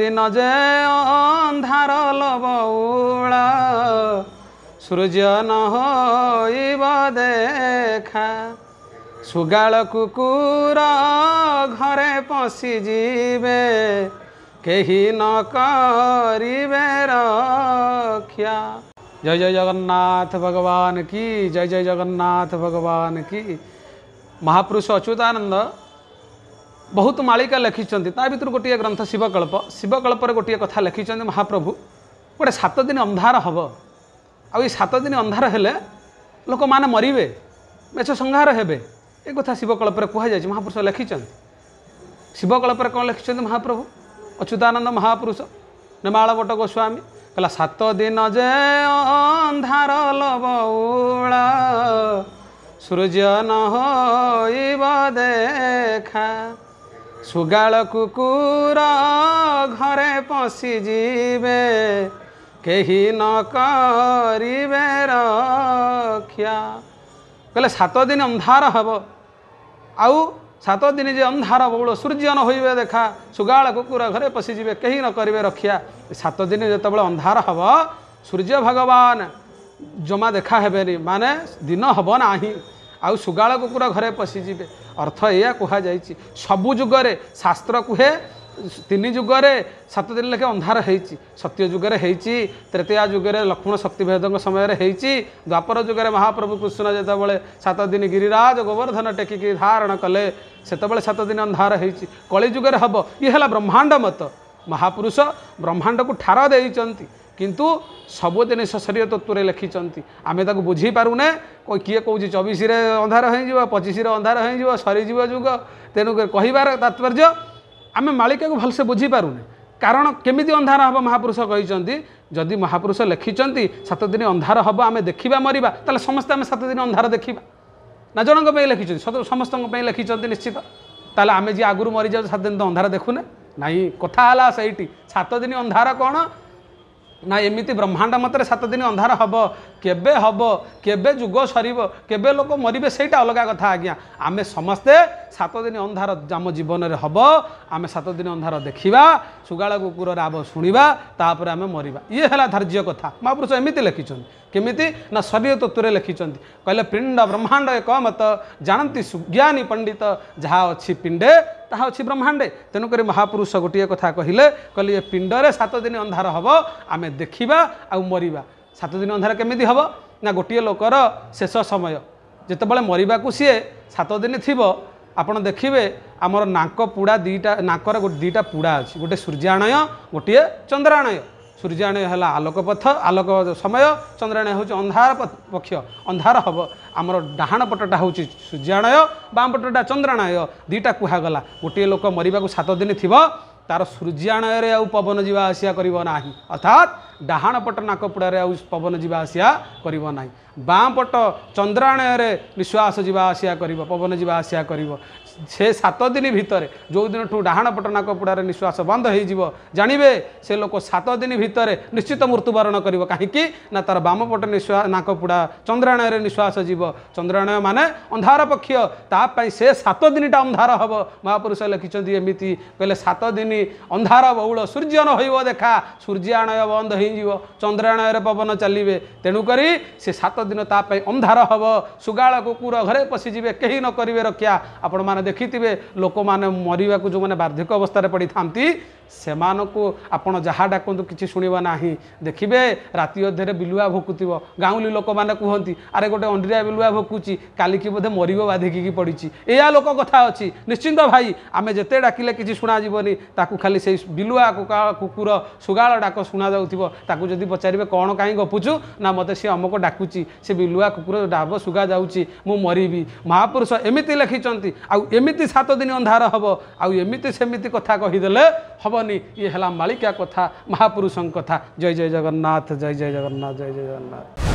দিন যে ଅନ୍ଧାର ଲବଉଳ ସୂର୍ଯ୍ୟ ନ ହୋଇବ ଦେଖା ସୁଗାଳ କୁକୁର ଘରେ ପଶିଯିବେ କେହି ନ କରିବେ ରକ୍ଷା জয় জয় জগন্নাথ ভগবান কি জয় জয় জগন্নাথ ভগবান কি মহাপুরুষ অচ্যুতানন্দ ବହୁତ ମାଳିକା ଲେଖିଛନ୍ତି ତା ଭିତରୁ ଗୋଟିଏ ଗ୍ରନ୍ଥ ଶିବକଳ୍ପ ଶିବକଳ୍ପରେ ଗୋଟିଏ କଥା ଲେଖିଛନ୍ତି ମହାପ୍ରଭୁ ଗୋଟେ ସାତ ଦିନ ଅନ୍ଧାର ହେବ ଆଉ ଏଇ ସାତ ଦିନ ଅନ୍ଧାର ହେଲେ ଲୋକମାନେ ମରିବେ ମେଛ ସଂହାର ହେବେ ଏ କଥା ଶିବକଳ୍ପରେ କୁହାଯାଇଛି ମହାପୁରୁଷ ଲେଖିଛନ୍ତି ଶିବକଳ୍ପରେ କ'ଣ ଲେଖିଛନ୍ତି ମହାପ୍ରଭୁ ଅଚ୍ୟୁତାନନ୍ଦ ମହାପୁରୁଷ ନିମାଳବଟ ଗୋସ୍ୱାମୀ କହିଲା ସାତ ଦିନ ଯେ ଅନ୍ଧାର ଲବଉଳ ସୂର୍ଯ୍ୟ ନ ହୋଇବ ଦେଖା ସୁଗାଳ କୁକୁର ଘରେ ପଶିଯିବେ କେହି ନ କରିବେ ରକ୍ଷା କହିଲେ ସାତ ଦିନ ଅନ୍ଧାର ହେବ ଆଉ ସାତ ଦିନ ଯେ ଅନ୍ଧାର ବହୁଳ ସୂର୍ଯ୍ୟ ନ ହୋଇବେ ଦେଖା ସୁଗାଳ କୁକୁର ଘରେ ପଶିଯିବେ କେହି ନ କରିବେ ରକ୍ଷା ସାତ ଦିନ ଯେତେବେଳେ ଅନ୍ଧାର ହେବ ସୂର୍ଯ୍ୟ ଭଗବାନ ଜମା ଦେଖା ହେବେନି ମାନେ ଦିନ ହେବ ନାହିଁ ଆଉ ସୁଗାଳ କୁକୁର ଘରେ ପଶିଯିବେ ଅର୍ଥ ଏଇଆ କୁହାଯାଇଛି ସବୁ ଯୁଗରେ ଶାସ୍ତ୍ର କୁହେ ତିନି ଯୁଗରେ ସାତ ଦିନ ଲେଖେ ଅନ୍ଧାର ହେଇଛି ସତ୍ୟ ଯୁଗରେ ହେଇଛି ତୃତୀୟା ଯୁଗରେ ଲକ୍ଷ୍ମଣ ଶକ୍ତିଭେଦଙ୍କ ସମୟରେ ହେଇଛି ଦ୍ୱାପର ଯୁଗରେ ମହାପ୍ରଭୁ କୃଷ୍ଣ ଯେତେବେଳେ ସାତ ଦିନ ଗିରିରାଜ ଗୋବର୍ଦ୍ଧନ ଟେକିକି ଧାରଣ କଲେ ସେତେବେଳେ ସାତ ଦିନ ଅନ୍ଧାର ହେଇଛି କଳିଯୁଗରେ ହେବ ଇଏ ହେଲା ବ୍ରହ୍ମାଣ୍ଡ ମତ ମହାପୁରୁଷ ବ୍ରହ୍ମାଣ୍ଡକୁ ଠାର ଦେଇଛନ୍ତି किंतु सब दिन कि सबै जिसीय तत्त्वले लेखिन्छ आमे त बुझि पारु कि कि सरी जीव हुिसे अन्धार हुग ते कत्पर्य आमे मालिक भलसे बुझि पाउने कारण केमि अन्धार हे महापुष जि महापुष लेखिचिन्छ सतदिन अन्धार हामी देखि मर समस्तै आमे सतदिन अन्धार देखि नपाई लै लेखिचिन्छ निश्चित ति आग मरिदिन त अन्धार देखुने नाइ दिन अंधार कन् ନା ଏମିତି ବ୍ରହ୍ମାଣ୍ଡ ମତରେ ସାତ ଦିନ ଅନ୍ଧାର ହେବ କେବେ ହେବ କେବେ ଯୁଗ ସରିବ କେବେ ଲୋକ ମରିବେ ସେଇଟା ଅଲଗା କଥା ଆଜ୍ଞା ଆମେ ସମସ୍ତେ ସାତ ଦିନ ଅନ୍ଧାର ଆମ ଜୀବନରେ ହେବ ଆମେ ସାତ ଦିନ ଅନ୍ଧାର ଦେଖିବା ସୁଗାଳ କୁକୁର ରାବ ଶୁଣିବା ତାପରେ ଆମେ ମରିବା ଇଏ ହେଲା ଧାର୍ଯ୍ୟ କଥା ମହାପୁରୁଷ ଏମିତି ଲେଖିଛନ୍ତି କେମିତି ନା ଶରୀର ତତ୍ତ୍ୱରେ ଲେଖିଛନ୍ତି କହିଲେ ପିଣ୍ଡ ବ୍ରହ୍ମାଣ୍ଡ ଏକ ମତ ଜାଣନ୍ତି ସୁଜ୍ଞାନୀ ପଣ୍ଡିତ ଯାହା ଅଛି ପିଣ୍ଡେ ତାହା ଅଛି ବ୍ରହ୍ମାଣ୍ଡେ ତେଣୁକରି ମହାପୁରୁଷ ଗୋଟିଏ କଥା କହିଲେ କହିଲେ ଏ ପିଣ୍ଡରେ ସାତ ଦିନ ଅନ୍ଧାର ହେବ ଆମେ ଦେଖିବା ଆଉ ମରିବା ସାତ ଦିନ ଅନ୍ଧାର କେମିତି ହେବ ନା ଗୋଟିଏ ଲୋକର ଶେଷ ସମୟ ଯେତେବେଳେ ମରିବାକୁ ସିଏ ସାତ ଦିନ ଥିବ ଆପଣ ଦେଖିବେ ଆମର ନାଙ୍କ ପୁଡ଼ା ଦୁଇଟା ନାଙ୍କର ଦୁଇଟା ପୁଡ଼ା ଅଛି ଗୋଟିଏ ସୂର୍ଯ୍ୟାଣୟ ଗୋଟିଏ ଚନ୍ଦ୍ରାଣୟ ସୂର୍ଯ୍ୟାୟଣ ହେଲା ଆଲୋକ ପଥ ଆଲୋକ ସମୟ ଚନ୍ଦ୍ରାୟଣ ହେଉଛି ଅନ୍ଧାର ପକ୍ଷ ଅନ୍ଧାର ହେବ ଆମର ଡାହାଣ ପଟଟା ହେଉଛି ସୂର୍ଯ୍ୟାଣୟ ବାମ ପଟଟା ଚନ୍ଦ୍ରାଣୟ ଦୁଇଟା କୁହାଗଲା ଗୋଟିଏ ଲୋକ ମରିବାକୁ ସାତ ଦିନ ଥିବ ତା'ର ସୂର୍ଯ୍ୟାଣୟରେ ଆଉ ପବନ ଯିବା ଆସିବା କରିବ ନାହିଁ ଅର୍ଥାତ୍ ଡାହାଣ ପଟ ନାକପୁଡ଼ାରେ ଆଉ ପବନ ଯିବା ଆସିବା କରିବ ନାହିଁ ବାମ ପଟ ଚନ୍ଦ୍ରାଣୟରେ ନିଶ୍ୱାସ ଯିବା ଆସିବା କରିବ ପବନ ଯିବା ଆସିବା କରିବ ସେ ସାତ ଦିନ ଭିତରେ ଯେଉଁଦିନଠୁ ଡାହାଣ ପଟ ନାକପଡ଼ାରେ ନିଶ୍ୱାସ ବନ୍ଦ ହୋଇଯିବ ଜାଣିବେ ସେ ଲୋକ ସାତ ଦିନ ଭିତରେ ନିଶ୍ଚିତ ମୃତ୍ୟୁବରଣ କରିବ କାହିଁକି ନା ତାର ବାମପଟ ନିଶ୍ୱାସ ନାକପଡ଼ା ଚନ୍ଦ୍ରାଣୟରେ ନିଶ୍ୱାସ ଯିବ ଚନ୍ଦ୍ରାଣୟ ମାନେ ଅନ୍ଧାର ପକ୍ଷ ତା ପାଇଁ ସେ ସାତ ଦିନଟା ଅନ୍ଧାର ହେବ ମହାପୁରୁଷ ଲେଖିଛନ୍ତି ଏମିତି କହିଲେ ସାତ ଦିନ ଅନ୍ଧାର ବହୁଳ ସୂର୍ଯ୍ୟ ନ ହୋଇବ ଦେଖା ସୂର୍ଯ୍ୟାଣୟ ବନ୍ଦ ହୋଇଯିବ ଚନ୍ଦ୍ରାଣୟରେ ପବନ ଚାଲିବେ ତେଣୁକରି ସେ ସାତ ଦିନ ତା ପାଇଁ ଅନ୍ଧାର ହେବ ସୁଗାଳ କୁକୁର ଘରେ ପଶିଯିବେ କେହି ନ କରିବେ ରକ୍ଷା ଆପଣମାନେ ଦେଖିଥିବେ ଲୋକମାନେ ମରିବାକୁ ଯେଉଁମାନେ ବାର୍ଦ୍ଧକ୍ୟ ଅବସ୍ଥାରେ ପଡ଼ିଥାନ୍ତି ସେମାନଙ୍କୁ ଆପଣ ଯାହା ଡାକନ୍ତୁ କିଛି ଶୁଣିବ ନାହିଁ ଦେଖିବେ ରାତି ଅଧରେ ବିଲୁଆ ଭୋକୁଥିବ ଗାଉଁଲି ଲୋକମାନେ କୁହନ୍ତି ଆରେ ଗୋଟେ ଅଣ୍ଡିରିଆ ବିଲୁଆ ଭୋକୁଛି କାଲିକି ବୋଧେ ମରିବ ବାଧିକିକି ପଡ଼ିଛି ଏଇଆ ଲୋକ କଥା ଅଛି ନିଶ୍ଚିନ୍ତ ଭାଇ ଆମେ ଯେତେ ଡାକିଲେ କିଛି ଶୁଣାଯିବନି ତାକୁ ଖାଲି ସେଇ ବିଲୁଆ କୁକୁର ଶୁଗାଳ ଡାକ ଶୁଣାଯାଉଥିବ ତାକୁ ଯଦି ପଚାରିବେ କ'ଣ କାହିଁ ଗପୁଛୁ ନା ମୋତେ ସେ ଅମକ ଡାକୁଛି ସେ ବିଲୁଆ କୁକୁର ଡାବ ସୁଗା ଯାଉଛି ମୁଁ ମରିବି ମହାପୁରୁଷ ଏମିତି ଲେଖିଛନ୍ତି ଆଉ ଏମିତି ସାତ ଦିନ ଅନ୍ଧାର ହେବ ଆଉ ଏମିତି ସେମିତି କଥା କହିଦେଲେ ହେବ ହେବନି ଇଏ ହେଲା ମାଳିକା କଥା ମହାପୁରୁଷଙ୍କ କଥା ଜୟ ଜୟ ଜଗନ୍ନାଥ ଜୟ ଜୟ ଜଗନ୍ନାଥ ଜୟ ଜୟ ଜଗନ୍ନାଥ